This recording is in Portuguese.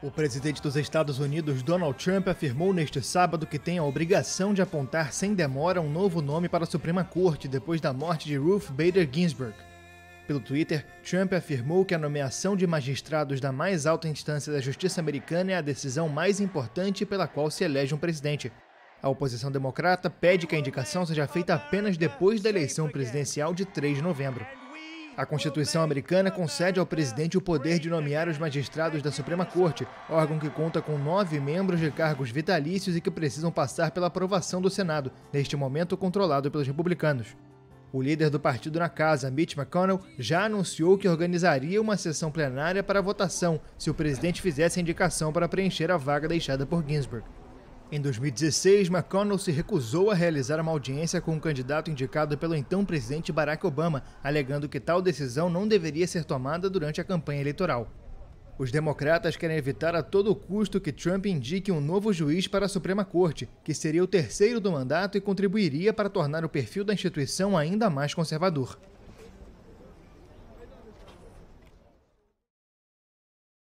O presidente dos Estados Unidos, Donald Trump, afirmou neste sábado que tem a obrigação de apontar sem demora um novo nome para a Suprema Corte depois da morte de Ruth Bader Ginsburg. Pelo Twitter, Trump afirmou que a nomeação de magistrados da mais alta instância da justiça americana é a decisão mais importante pela qual se elege um presidente. A oposição democrata pede que a indicação seja feita apenas depois da eleição presidencial de 3 de novembro. A Constituição americana concede ao presidente o poder de nomear os magistrados da Suprema Corte, órgão que conta com nove membros de cargos vitalícios e que precisam passar pela aprovação do Senado, neste momento controlado pelos republicanos. O líder do partido na casa, Mitch McConnell, já anunciou que organizaria uma sessão plenária para votação se o presidente fizesse a indicação para preencher a vaga deixada por Ginsburg. Em 2016, McConnell se recusou a realizar uma audiência com o um candidato indicado pelo então presidente Barack Obama, alegando que tal decisão não deveria ser tomada durante a campanha eleitoral. Os democratas querem evitar a todo custo que Trump indique um novo juiz para a Suprema Corte, que seria o terceiro do mandato e contribuiria para tornar o perfil da instituição ainda mais conservador.